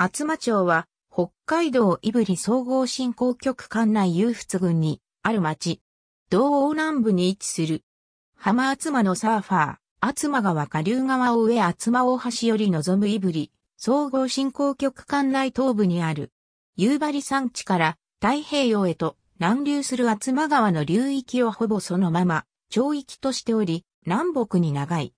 厚真町は、北海道胆振総合振興局管内有仏郡にある町。道央南部に位置する。浜厚真のサーファー、厚真川下流側を上厚真大橋より望む胆振、総合振興局管内東部にある。夕張山地から太平洋へと南流する厚真川の流域をほぼそのまま、町域としており、南北に長い。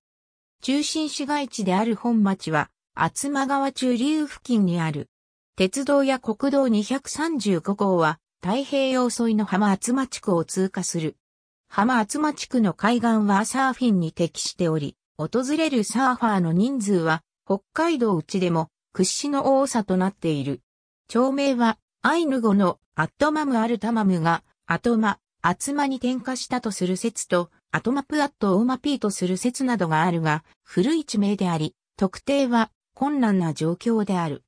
中心市街地である本町は、厚間川中流付近にある。鉄道や国道235号は太平洋沿いの浜厚間地区を通過する。浜厚間地区の海岸はサーフィンに適しており、訪れるサーファーの人数は北海道内でも屈指の多さとなっている。町名はアイヌ語のアットマムアルタマムがアトマ、アツマに転化したとする説と、アトマプアットオーマピーとする説などがあるが、古い地名であり、特定は困難な状況である。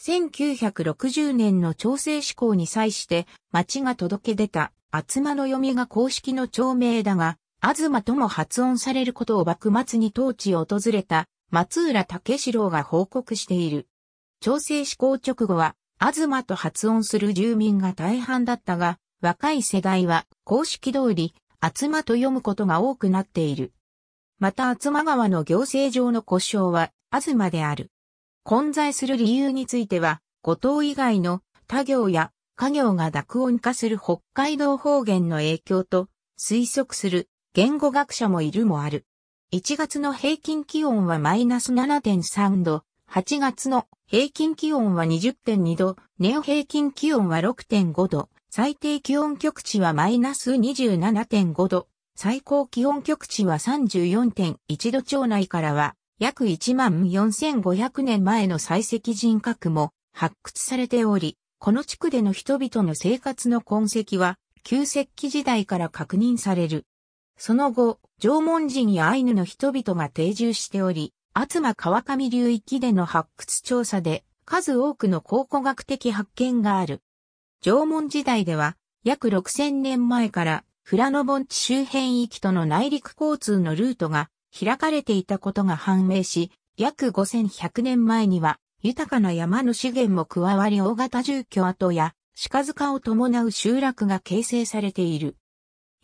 1960年の調整施行に際して町が届け出た、厚間の読みが公式の町名だが、東とも発音されることを幕末に当地を訪れた松浦武四郎が報告している。調整施行直後は、東と発音する住民が大半だったが、若い世代は公式通り、厚間と読むことが多くなっている。また厚間川の行政上の故障は、東である。混在する理由については、五島以外の他行や家業が濁音化する北海道方言の影響と推測する言語学者もいるもある。1月の平均気温はマイナス7.3度、8月の平均気温は20.2度、ネオ平均気温は6.5度、最低気温局地はマイナス27.5度、最高気温局地は34.1度町内からは約14,500年前の採石人格も発掘されており、この地区での人々の生活の痕跡は、旧石器時代から確認される。その後、縄文人やアイヌの人々が定住しており、厚間川上流域での発掘調査で、数多くの考古学的発見がある。縄文時代では、約6000年前から、フラノ盆地周辺域との内陸交通のルートが開かれていたことが判明し、約5100年前には豊かな山の資源も加わり大型住居跡や鹿塚を伴う集落が形成されている。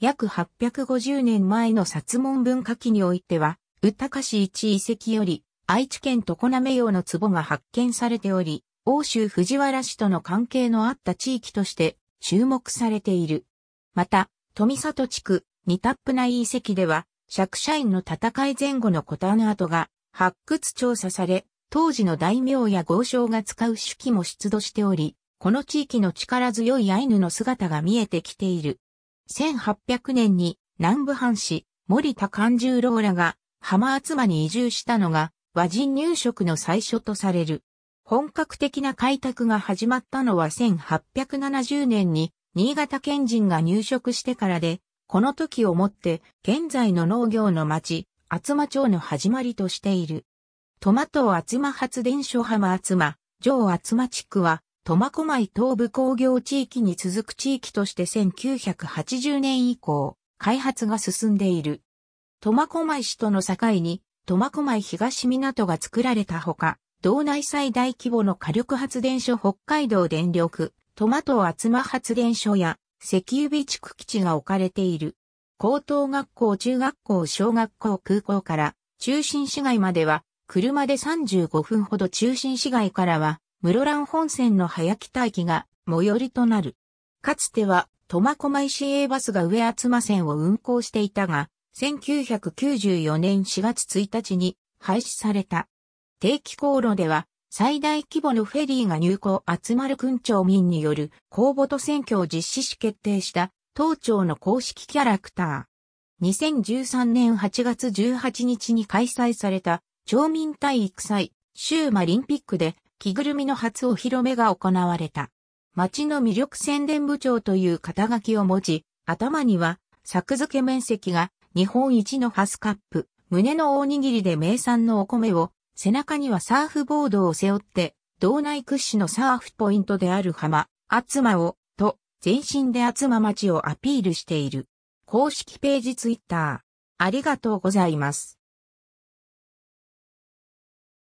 約850年前の薩門文化期においては、高市一遺跡より愛知県常滑用の壺が発見されており、欧州藤原氏との関係のあった地域として注目されている。また、富里地区、ニタップ内遺跡では、釈社員の戦い前後のコタ跡が発掘調査され、当時の大名や豪商が使う手記も出土しており、この地域の力強いアイヌの姿が見えてきている。1800年に南部藩士、森田勘十郎らが浜厚間に移住したのが和人入植の最初とされる。本格的な開拓が始まったのは1870年に新潟県人が入植してからで、この時をもって現在の農業の町、厚間町の始まりとしている。トマト厚間発電所浜厚間、上厚間地区は、苫小牧東部工業地域に続く地域として1980年以降、開発が進んでいる。苫小牧市との境に、苫小牧東港が作られたほか、道内最大規模の火力発電所北海道電力、トマト厚間発電所や石油備蓄基地が置かれている。高等学校、中学校、小学校、空港から中心市街までは車で35分ほど中心市街からは室蘭本線の早待機が最寄りとなる。かつては苫小牧市営バスが上厚間線を運行していたが、1994年4月1日に廃止された。定期航路では最大規模のフェリーが入港集まる訓長民による公募と選挙を実施し決定した当庁の公式キャラクター。2013年8月18日に開催された町民体育祭、州マリンピックで着ぐるみの初お披露目が行われた。町の魅力宣伝部長という肩書きを持ち、頭には作付け面積が日本一のハスカップ、胸のおにぎりで名産のお米を背中にはサーフボードを背負って、道内屈指のサーフポイントである浜、厚間を、と、全身で厚間町をアピールしている。公式ページツイッター。ありがとうございます。